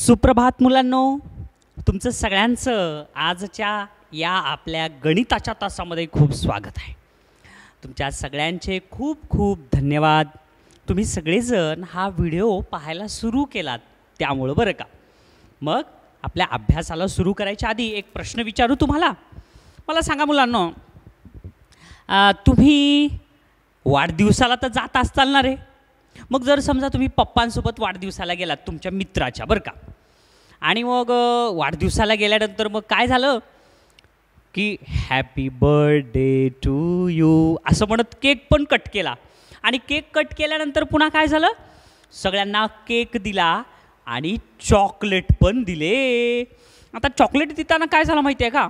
सुप्रभात मुलांनो तुमचं सगळ्यांचं आजच्या या आपल्या गणिताच्या तासामध्ये खूप स्वागत आहे तुमच्या सगळ्यांचे खूप खूप धन्यवाद तुम्ही सगळेजण हा व्हिडिओ पाहायला सुरू केलात त्यामुळं बरं का मग आपल्या अभ्यासाला सुरू करायच्या आधी एक प्रश्न विचारू तुम्हाला मला सांगा मुलांनो तुम्ही वाढदिवसाला तर जात असताल ना रे मग जर समजा तुम्ही पप्पांसोबत वाढदिवसाला गेलात तुमच्या मित्राच्या बरं का आणि मग वाढदिवसाला गेल्यानंतर मग काय झालं की हॅपी बर्थडे टू यू असं म्हणत केक पण कट केला आणि केक कट केल्यानंतर पुन्हा काय झालं सगळ्यांना केक दिला आणि चॉकलेट पण दिले आता चॉकलेट देताना काय झालं माहिती आहे का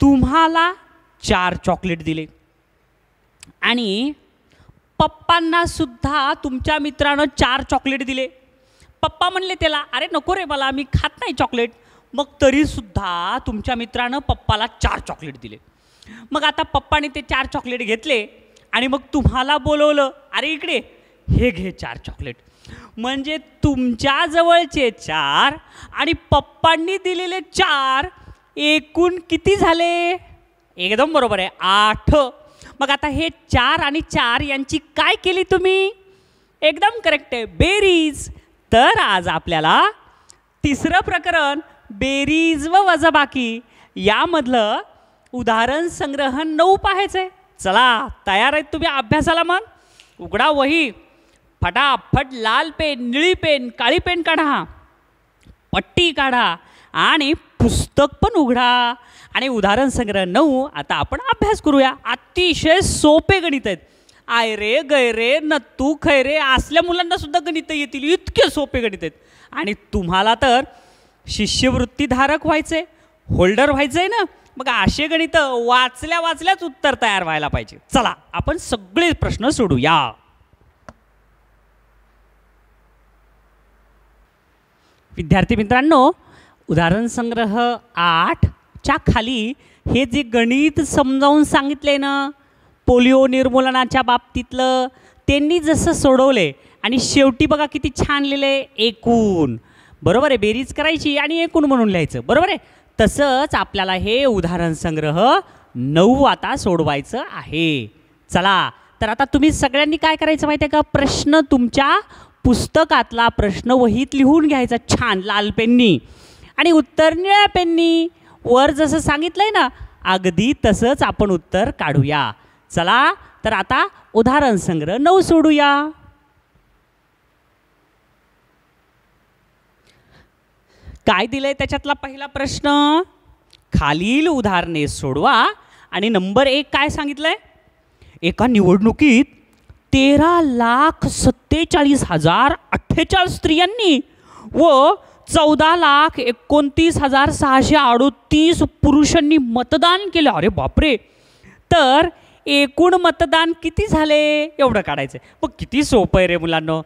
तुम्हाला चार चॉकलेट दिले आणि पप्पांना सुद्धा तुमच्या मित्रानं चार चॉकलेट दिले पप्पा म्हणले त्याला अरे नको रे मला मी खात नाही चॉकलेट मग तरीसुद्धा तुमच्या मित्रानं पप्पाला चार चॉकलेट दिले मग आता पप्पाने ते चार चॉकलेट घेतले आणि मग तुम्हाला बोलवलं अरे इकडे हे घे चार चॉकलेट म्हणजे तुमच्याजवळचे चार आणि पप्पांनी दिलेले चार एकूण किती झाले एकदम बरोबर आहे आठ मग आता हे चार आणि चार यांची काय केली तुम्ही एकदम करेक्ट आहे बेरीज तर आज आपल्याला तिसरं प्रकरण बेरीज व वजबाकी यामधलं उदाहरण संग्रहण नऊ आहे चला तयार आहेत तुम्ही अभ्यासाला मन, उघडा वही फटाफट लाल पेन निळी पेन काळी पेन काढा पट्टी काढा आणि पुस्तक पण उघडा आणि उदाहरण संग्रह नऊ आता आपण अभ्यास करूया अतिशय सोपे गणित आहेत आय रे गैरे नत्तू खैरे असल्या मुलांना सुद्धा गणित येतील इतके सोपे गणित आहेत आणि तुम्हाला तर शिष्यवृत्तीधारक व्हायचे होल्डर व्हायचं आहे ना मग असे गणितं वाचल्या वाचल्याच उत्तर तयार व्हायला पाहिजे चला आपण सगळे प्रश्न सोडूया विद्यार्थी मित्रांनो उदाहरण संग्रह आठच्या खाली हे जे गणित समजावून सांगितले ना पोलिओ निर्मूलनाच्या बाबतीतलं त्यांनी जसं सोडवले आणि शेवटी बघा किती छान लिहिले एकूण बरोबर आहे बेरीज करायची आणि एकूण म्हणून लिहायचं बरोबर आहे तसंच आपल्याला हे उदाहरण संग्रह नऊ आता सोडवायचं आहे चला तर आता तुम्ही सगळ्यांनी काय करायचं माहिती आहे का प्रश्न तुमच्या पुस्तकातला प्रश्न वहीत लिहून घ्यायचा छान लाल पेननी आणि उत्तर निळ्या पेननी वर जसं सांगितलं आहे ना अगदी तसंच आपण उत्तर काढूया चला तर आता उदाहरण संग्रह नऊ सोडूया काय दिलंय त्याच्यातला पहिला प्रश्न खालील उदाहरणे सोडवा आणि नंबर एक काय सांगितलंय एका निवडणुकीत तेरा लाख सत्तेचाळीस हजार अठ्ठेचाळीस स्त्रियांनी व चौदा लाख एकोणतीस हजार सहाशे अडोतीस पुरुषांनी मतदान केलं अरे बापरे तर एकूण मतदान किती झाले एवढं काढायचं आहे मग किती सोपं आहे रे मुलांना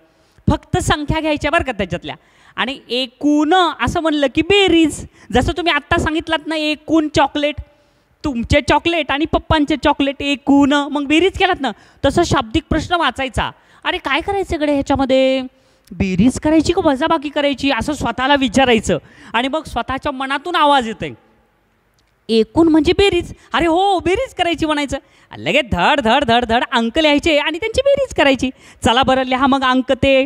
फक्त संख्या घ्यायच्या बरं का त्याच्यातल्या आणि एकूण असं म्हणलं की बेरीज जसं तुम्ही आत्ता सांगितलात ना एकूण चॉकलेट तुमचे चॉकलेट आणि पप्पांचे चॉकलेट एकूण मग बेरीज केलात ना तसं शाब्दिक प्रश्न वाचायचा अरे काय करायचं कडे ह्याच्यामध्ये बेरीज करायची का वजाबाकी करायची असं स्वतःला विचारायचं आणि मग स्वतःच्या मनातून आवाज येतो आहे एकूण म्हणजे बेरीज अरे हो बेरीज करायची म्हणायचं लगेच धड धड धड धड अंक लिहायचे आणि त्यांची बेरीज करायची चला बरं लिहा मग अंक ते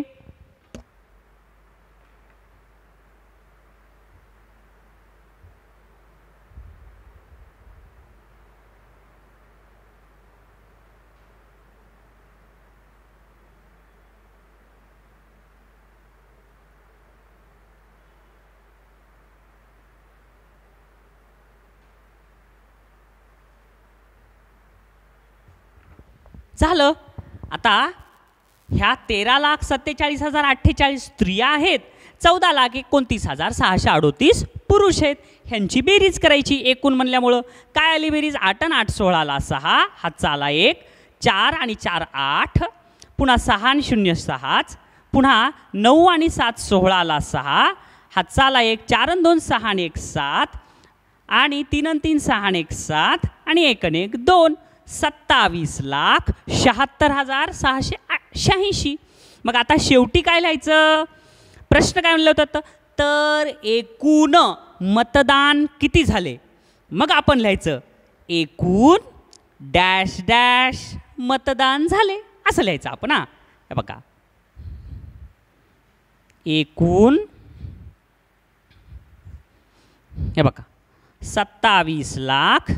झालं आता ह्या तेरा लाख सत्तेचाळीस हजार अठ्ठेचाळीस स्त्रिया आहेत चौदा लाख एकोणतीस हजार सहाशे अडोतीस पुरुष आहेत ह्यांची बेरीज करायची एकूण म्हणल्यामुळं काय आली बेरीज आठ आणि आठ सोळाला सहा हातचा आला एक चार आणि चार आठ पुन्हा सहा आणि शून्य सहाच पुन्हा नऊ आणि सात सोहळाला सहा हातचाला एक चार आणि दोन सहा आणि एक सात आणि तीन आणि तीन सहा आणि एक सात आणि एक आणि एक दोन सत्तावीस लाख शहात्तर हजार सहाशे शहाऐंशी मग आता शेवटी काय लिहायचं प्रश्न काय म्हणलं होतं तर एकूण मतदान किती झाले मग आपण लिहायचं एकूण डॅश डॅश मतदान झाले असं लिहायचं आपण हा हे बघा एकूण हे बघा सत्तावीस लाख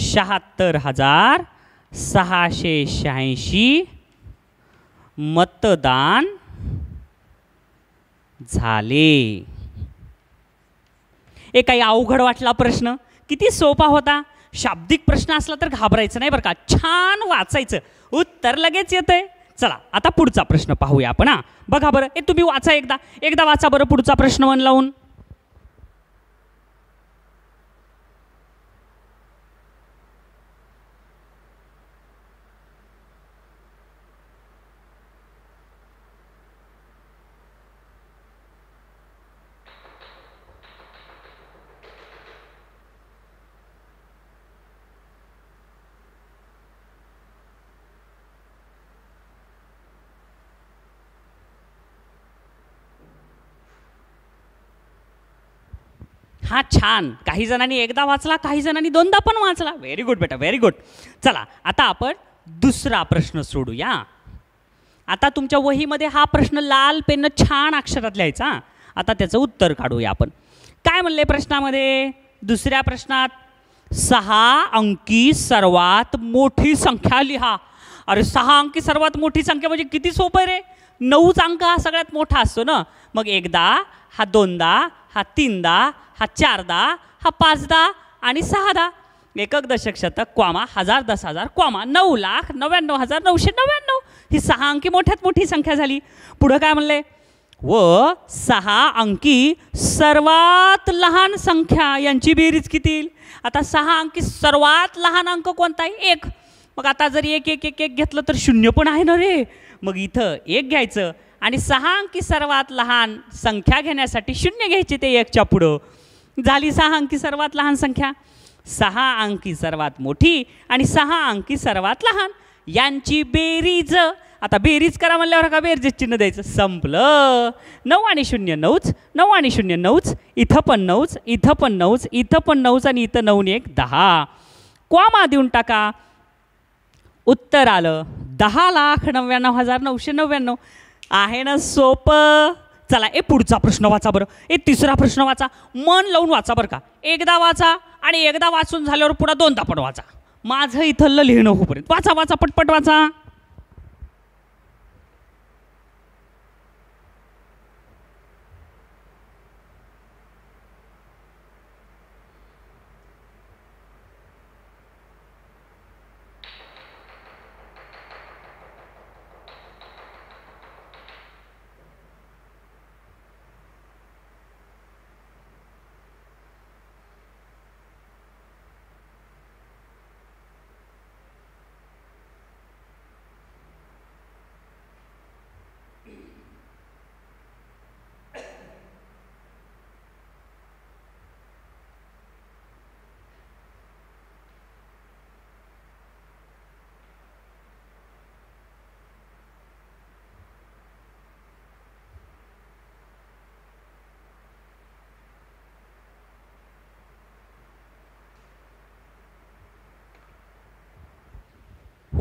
शहात्तर हजार सहाशे शहाऐंशी मतदान झाले हे काही अवघड वाटला प्रश्न किती सोपा होता शाब्दिक प्रश्न असला तर घाबरायचं नाही बरं का छान वाचायचं उत्तर लगेच येतंय आहे चला आता पुढचा प्रश्न पाहूया आपण हा बघा बरं हे तुम्ही वाचा एकदा एकदा वाचा बरं पुढचा प्रश्न वन लावून हा छान काही जणांनी एकदा वाचला काही जणांनी दोनदा पण वाचला व्हेरी गुड बेटा व्हेरी गुड चला आता आपण दुसरा प्रश्न सोडूया आता तुमच्या वहीमध्ये हा प्रश्न लाल पेननं छान अक्षरात लिहायचा आता त्याचं उत्तर काढूया आपण काय म्हणले प्रश्नामध्ये दुसऱ्या प्रश्नात सहा अंकी सर्वात मोठी संख्या लिहा अरे सहा अंकी सर्वात मोठी संख्या म्हणजे किती सोपं रे नऊच अंक हा सगळ्यात मोठा असतो ना मग एकदा हा दोनदा हा तीनदा हा चारदा हा पाचदा आणि सहादा एकक दशक शतक क्वामा हजार दस हजार क्वामा नऊ लाख नव्याण्णव हजार नऊशे नव्याण्णव ही सहा अंकी मोठ्यात मोठी संख्या झाली पुढं काय म्हणले व सहा अंकी सर्वात लहान संख्या यांची बेरीज किती आता सहा अंकी सर्वात लहान अंक कोणता आहे एक मग आता जर एक एक एक एक घेतलं तर शून्य पण आहे ना रे मग इथं एक घ्यायचं आणि सहा अंकी सर्वात लहान संख्या घेण्यासाठी शून्य घ्यायची ते एकच्या पुढं झाली सहा अंकी सर्वात लहान संख्या सहा अंकी सर्वात मोठी आणि सहा अंकी सर्वात लहान यांची बेरीज आता बेरीज करा म्हणल्यावर का बेरीज चिन्ह द्यायचं संपलं नऊ आणि शून्य नऊच नऊ आणि शून्य नऊच इथं पण नऊच इथं पण नऊच इथं पण नऊच आणि इथं नऊ एक दहा क्वामा देऊन टाका उत्तर आलं दहा लाख नव्याण्णव हजार नऊशे नव्याण्णव आहे ना सोपं चला ए पुढचा प्रश्न वाचा बरं ए तिसरा प्रश्न वाचा मन लावून वाचा बरं का एकदा वाचा आणि एकदा वाचून झाल्यावर पुढं दोनदा पण वाचा माझं इथं लिहिणं होईपर्यंत वाचा वाचा पटपट वाचा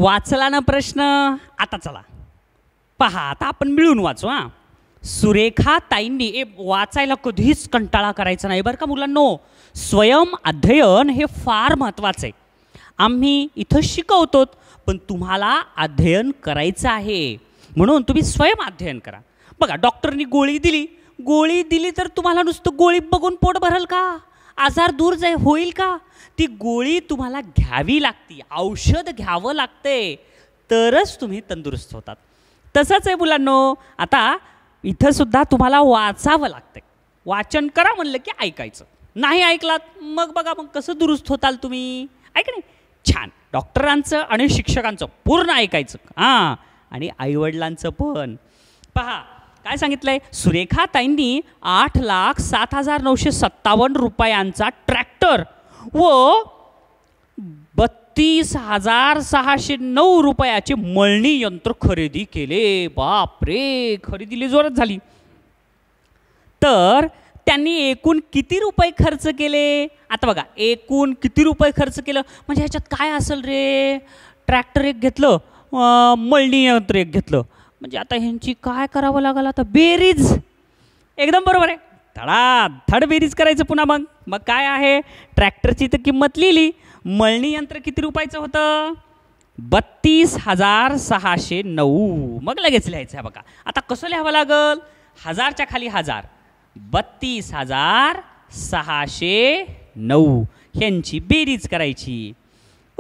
वाचला ना प्रश्न आता चला पहा आता आपण मिळून वाचू हां सुरेखा ताईंनी ए वाचायला कधीच कंटाळा करायचा नाही बरं का मुलांनो स्वयं अध्ययन हे फार महत्त्वाचं आहे आम्ही इथं शिकवतो पण तुम्हाला अध्ययन करायचं आहे म्हणून तुम्ही स्वयं अध्ययन करा बघा डॉक्टरनी गोळी दिली गोळी दिली तर तुम्हाला नुसतं गोळी बघून पोट भरल का आजार दूर जाय होईल का ती गोळी तुम्हाला घ्यावी लागती औषध घ्यावं लागते तरच तुम्ही तंदुरुस्त होतात तसंच आहे मुलांनो आता सुद्धा तुम्हाला वाचावं लागतंय वाचन करा म्हणलं की ऐकायचं नाही ऐकलात मग बघा मग कसं दुरुस्त होताल तुम्ही ऐक नाही छान डॉक्टरांचं आणि शिक्षकांचं पूर्ण ऐकायचं हां आणि आईवडिलांचं पण पहा काय सांगितलंय सुरेखा ताईंनी आठ लाख सात हजार नऊशे सत्तावन्न रुपयांचा ट्रॅक्टर व बत्तीस हजार सहाशे नऊ रुपयाचे मळणी यंत्र खरेदी केले बाप रे खरेदीली जोरात झाली तर त्यांनी एकूण किती रुपये खर्च केले आता बघा एकूण किती रुपये खर्च केलं म्हणजे ह्याच्यात काय असेल रे ट्रॅक्टर एक घेतलं मळणी यंत्र एक घेतलं म्हणजे आता ह्यांची काय करावं लागेल आता बेरीज एकदम बरोबर आहे धड बेरीज करायचं पुन्हा मग मग काय आहे ट्रॅक्टरची तर किंमत लिहिली मळणी यंत्र किती रुपयाचं होतं बत्तीस हजार सहाशे नऊ मग लगेच लिहायचं आहे बघा आता कसं लिहावं लागल हजारच्या खाली हजार बत्तीस हजार सहाशे नऊ ह्यांची बेरीज करायची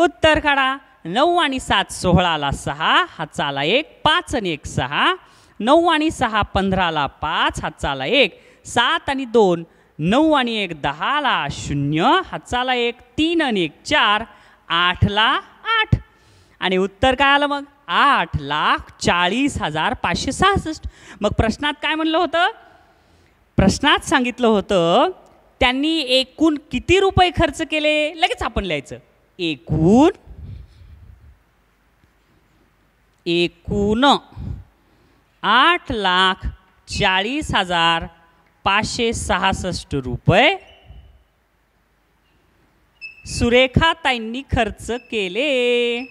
उत्तर काढा नऊ आणि सात सोहळाला सहा हाचाला एक पाच आणि एक सहा नऊ आणि सहा पंधराला पाच हाचाला एक सात आणि दोन नऊ आणि एक दहाला शून्य हाचाला एक तीन आणि एक चार आठला आठ आणि उत्तर काय आलं मग आठ लाख चाळीस हजार पाचशे सहासष्ट मग प्रश्नात काय म्हणलं होतं प्रश्नात सांगितलं होतं त्यांनी एकूण किती रुपये खर्च केले लगेच आपण लिहायचं एकूण एकूण आठ लाख चाळीस हजार पाचशे सहासष्ट रुपये सुरेखाताईंनी खर्च केले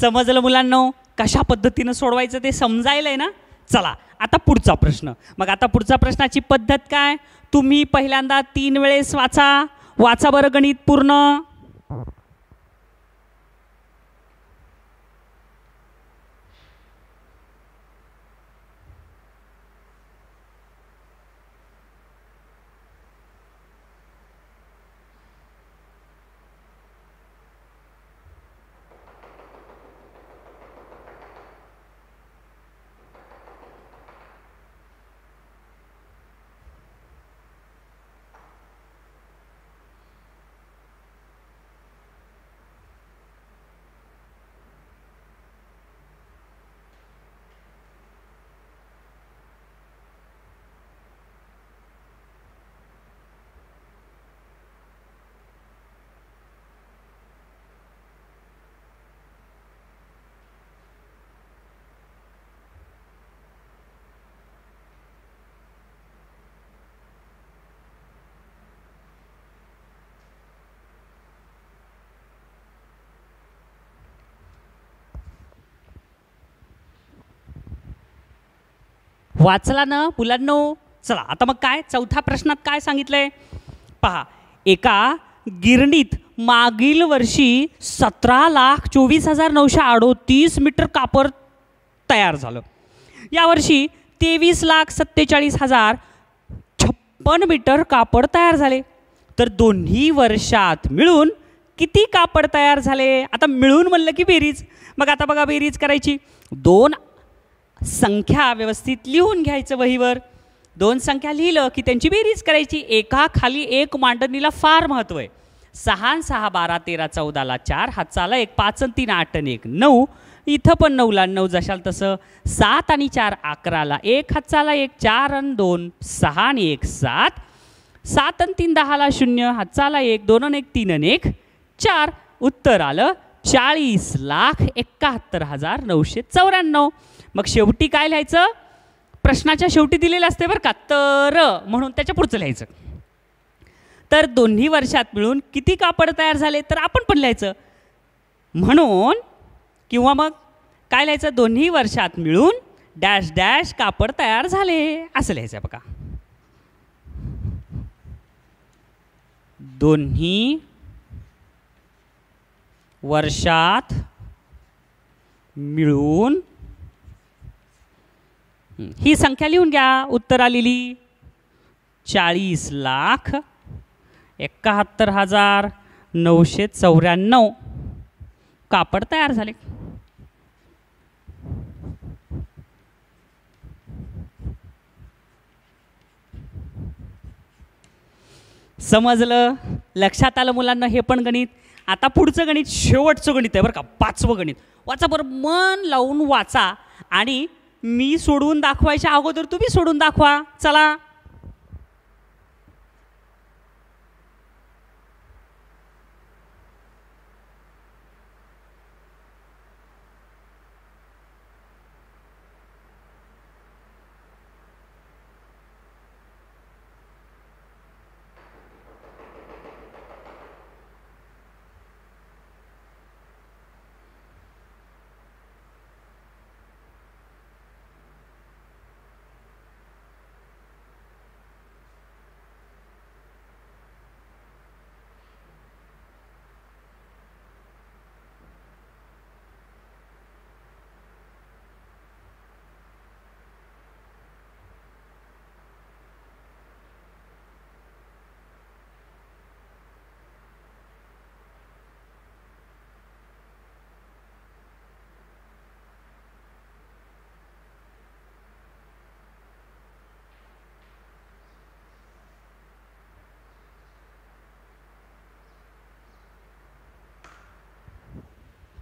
समजलं मुलांना कशा पद्धतीनं सोडवायचं ते समजायलंय ना चला आता पुढचा प्रश्न मग आता पुढचा प्रश्नाची पद्धत काय तुम्ही पहिल्यांदा तीन वेळेस वाचा वाचा बरं गणित पूर्ण वाचला ना मुलांनो चला आता मग काय चौथ्या प्रश्नात काय सांगितलंय पहा एका गिरणीत मागील वर्षी सतरा लाख चोवीस हजार नऊशे अडोतीस मीटर कापड तयार झालं यावर्षी तेवीस लाख सत्तेचाळीस हजार छप्पन मीटर कापड तयार झाले तर दोन्ही वर्षात मिळून किती कापड तयार झाले आता मिळून म्हणलं की बेरीज मग आता बघा बेरीज करायची दोन संख्या व्यवस्थित लिहून घ्यायचं वहीवर दोन संख्या लिहिलं की त्यांची बेरीज करायची एका खाली एक मांडणीला फार महत्त्व आहे सहा सहा बारा तेरा चौदाला चार हातचाला एक पाच आणि तीन आठ आणि एक नऊ इथं पण नऊला नऊ जशाल तसं सात आणि चार अकराला एक हातचाला एक चार आणि दोन सहा आणि एक सात सात आणि तीन दहाला शून्य हातचाला एक दोन आणि एक तीन आणि एक चार उत्तर आलं चाळीस लाख एकाहत्तर हजार नऊशे चौऱ्याण्णव मग शेवटी काय लिहायचं प्रश्नाच्या शेवटी दिलेलं असते बरं का तर म्हणून त्याच्या पुढचं लिहायचं तर दोन्ही वर्षात मिळून किती कापड तयार झाले तर आपण पण लिहायचं म्हणून किंवा मग काय लिहायचं दोन्ही वर्षात मिळून डॅश डॅश कापड तयार झाले असं लिहायचं बघा दोन्ही वर्षात मिळून ही संख्या लिहून घ्या उत्तर आलेली चाळीस लाख एकाहत्तर हजार नऊशे चौऱ्याण्णव कापड तयार झाले समजलं लक्षात आलं मुलांना हे पण गणित आता पुढचं गणित शेवटचं गणित आहे बरं का पाचवं गणित वाचा बरं मन लावून वाचा आणि मी सोडवून दाखवायच्या अगोदर तुम्ही सोडून दाखवा चला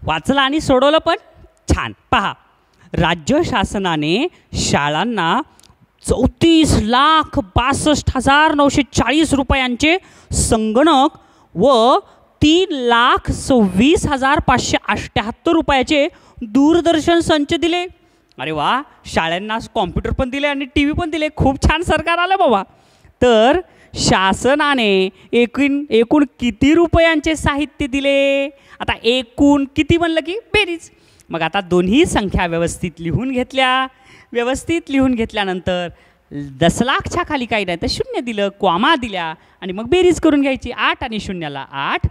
वाचलं आणि सोडवलं पण छान पहा राज्य शासनाने शाळांना चौतीस लाख बासष्ट हजार नऊशे चाळीस रुपयांचे संगणक व तीन लाख सव्वीस हजार पाचशे अठ्ठ्याहत्तर रुपयाचे दूरदर्शन संच दिले अरे वा शाळांना कॉम्प्युटर पण दिले आणि टी व्ही पण दिले खूप छान सरकार आलं बाबा तर शासनाने एकूण एकूण किती रुपयांचे साहित्य दिले आता एकूण किती म्हणलं की बेरीज मग आता दोन्ही संख्या व्यवस्थित लिहून घेतल्या व्यवस्थित लिहून घेतल्यानंतर दस लाखच्या खाली काही नाही तर शून्य दिलं क्वामा दिल्या आणि मग बेरीज करून घ्यायची आठ आणि शून्याला आठ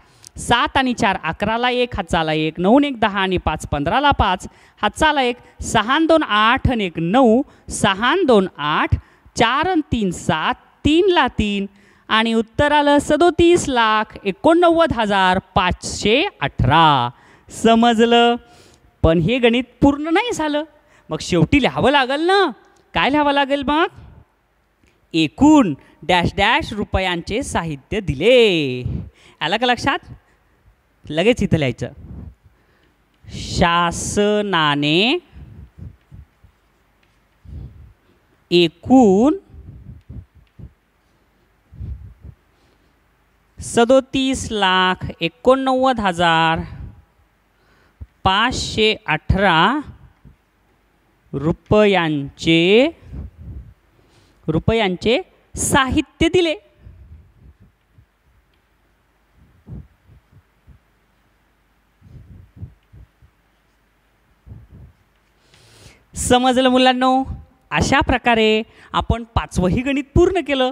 सात आणि चार अकराला एक हातचाला एक नऊ एक दहा आणि पाच पंधराला पाच हातचाला एक सहा दोन आठ आणि एक नऊ सहा दोन आठ चार आणि तीन सात ला तीन आणि उत्तर आलं सदोतीस लाख एकोणनव्वद हजार पाचशे अठरा समजलं पण हे गणित पूर्ण नाही झालं मग शेवटी लिहावं लागेल ना काय लिहावं लागेल मग एकूण डॅश डॅश रुपयांचे साहित्य दिले आलं का लक्षात लगेच इथं लिहायचं शासनाने एकूण सदोतीस लाख एकोणनव्वद हजार पाचशे अठरा रुपयांचे रुपयांचे साहित्य दिले समजलं मुलांनो अशा प्रकारे आपण पाचवंही गणित पूर्ण केलं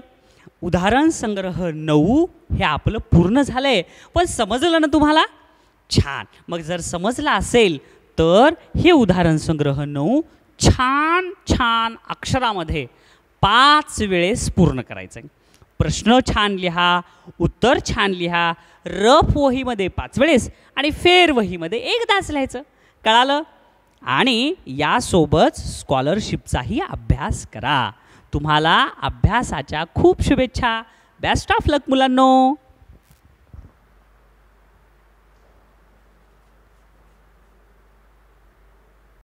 उदाहरण संग्रह नऊ हे आपलं पूर्ण झालं आहे पण समजलं ना तुम्हाला छान मग जर समजलं असेल तर हे उदाहरण संग्रह नऊ छान छान अक्षरामध्ये पाच वेळेस पूर्ण करायचं आहे प्रश्न छान लिहा उत्तर छान लिहा रफ वहीमध्ये पाच वेळेस आणि फेर वहीमध्ये एकदाच लिहायचं कळालं आणि यासोबत स्कॉलरशिपचाही अभ्यास करा तुम्हाला अभ्यासाच्या खूप शुभेच्छा बेस्ट ऑफ लक मुलांनो